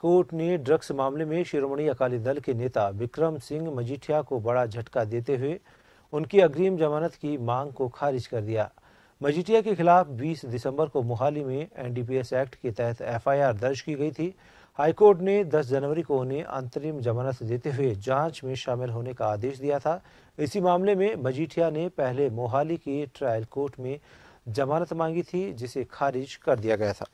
court ने drugs मामले में शिरोमणि अकाली दल के नेता विक्रम सिंह मजीठिया को बड़ा झटका देते हुए उनकी अग्रिम जमानत की मांग को खारिज कर दिया मजीठिया के खिलाफ 20 दिसंबर को मोहाली में एनडीपीएस एक्ट के तहत एफआईआर दर्ज की गई थी हाईकोर्ट ने 10 जनवरी को उन्हें अंतरिम जमानत देते हुए जांच में शामिल होने का आदेश दिया था इसी मामले में मजीठिया ने पहले मोहाली के ट्रायल कोर्ट में जमानत मांगी थी जिसे खारिज कर दिया गया था